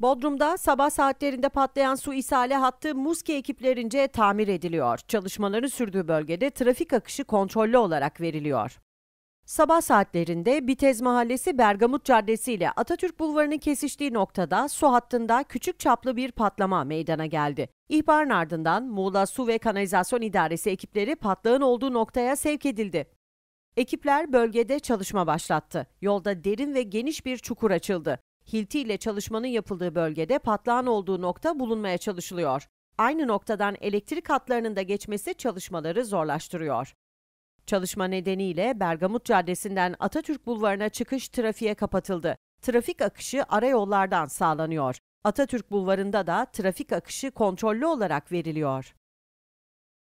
Bodrum'da sabah saatlerinde patlayan su isale hattı Muski ekiplerince tamir ediliyor. Çalışmaların sürdüğü bölgede trafik akışı kontrollü olarak veriliyor. Sabah saatlerinde Bitez Mahallesi Bergamut Caddesi ile Atatürk Bulvarı'nın kesiştiği noktada su hattında küçük çaplı bir patlama meydana geldi. İhbarın ardından Muğla Su ve Kanalizasyon İdaresi ekipleri patlağın olduğu noktaya sevk edildi. Ekipler bölgede çalışma başlattı. Yolda derin ve geniş bir çukur açıldı. Hilti ile çalışmanın yapıldığı bölgede patlağın olduğu nokta bulunmaya çalışılıyor. Aynı noktadan elektrik hatlarının da geçmesi çalışmaları zorlaştırıyor. Çalışma nedeniyle Bergamut Caddesi'nden Atatürk Bulvarı'na çıkış trafiğe kapatıldı. Trafik akışı ara yollardan sağlanıyor. Atatürk Bulvarı'nda da trafik akışı kontrollü olarak veriliyor.